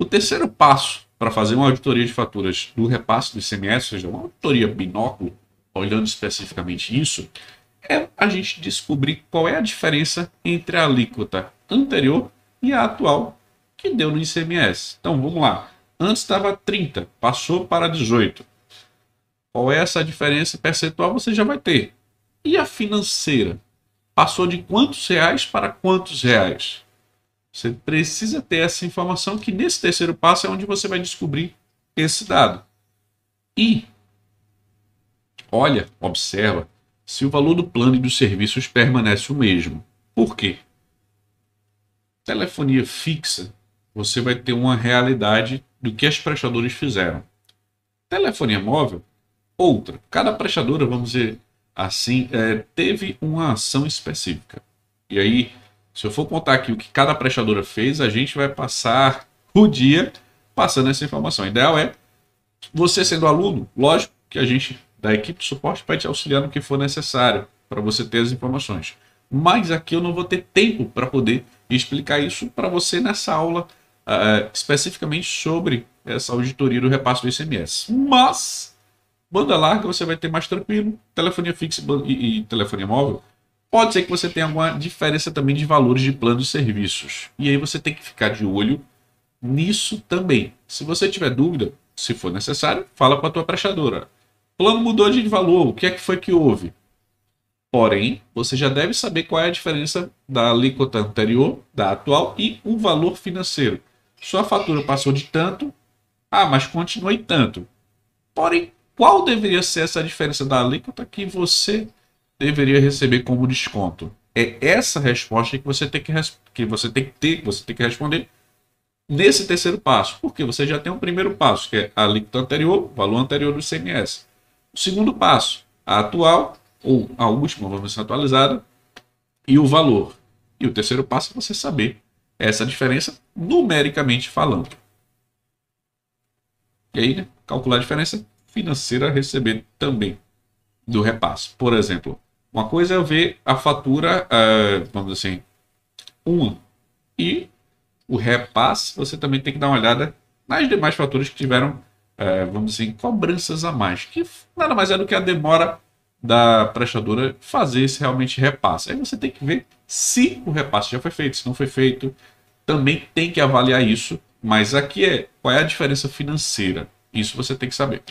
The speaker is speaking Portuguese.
O terceiro passo para fazer uma auditoria de faturas do repasse do ICMS, ou seja, uma auditoria binóculo, olhando especificamente isso, é a gente descobrir qual é a diferença entre a alíquota anterior e a atual que deu no ICMS. Então vamos lá. Antes estava 30, passou para 18. Qual é essa diferença percentual? Você já vai ter. E a financeira? Passou de quantos reais para quantos reais? Você precisa ter essa informação que nesse terceiro passo é onde você vai descobrir esse dado. E olha, observa se o valor do plano e dos serviços permanece o mesmo. Por quê? Telefonia fixa, você vai ter uma realidade do que as prestadoras fizeram. Telefonia móvel, outra. Cada prestadora, vamos dizer assim, é, teve uma ação específica. E aí se eu for contar aqui o que cada prestadora fez, a gente vai passar o dia passando essa informação. O ideal é você sendo aluno, lógico que a gente da equipe de suporte vai te auxiliar no que for necessário para você ter as informações. Mas aqui eu não vou ter tempo para poder explicar isso para você nessa aula uh, especificamente sobre essa auditoria do repasso do ICMS. Mas banda larga você vai ter mais tranquilo, telefonia fixa e, e telefonia móvel Pode ser que você tenha alguma diferença também de valores de planos e serviços. E aí você tem que ficar de olho nisso também. Se você tiver dúvida, se for necessário, fala com a tua prestadora. Plano mudou de valor, o que é que foi que houve? Porém, você já deve saber qual é a diferença da alíquota anterior, da atual e o valor financeiro. Sua fatura passou de tanto, ah, mas continuei tanto. Porém, qual deveria ser essa diferença da alíquota que você deveria receber como desconto? É essa resposta que você tem que, que você tem que ter, você tem que responder nesse terceiro passo, porque você já tem o um primeiro passo, que é a alíquota anterior, o valor anterior do ICMS. O segundo passo, a atual, ou a última, vamos ser atualizada, e o valor. E o terceiro passo é você saber essa diferença numericamente falando. E aí, né, calcular a diferença financeira a receber também do repasse. Por exemplo, uma coisa é eu ver a fatura, uh, vamos dizer assim, uma. E o repasse, você também tem que dar uma olhada nas demais faturas que tiveram, uh, vamos dizer, assim, cobranças a mais. Que nada mais é do que a demora da prestadora fazer esse realmente repasse. Aí você tem que ver se o repasse já foi feito, se não foi feito. Também tem que avaliar isso. Mas aqui é qual é a diferença financeira. Isso você tem que saber.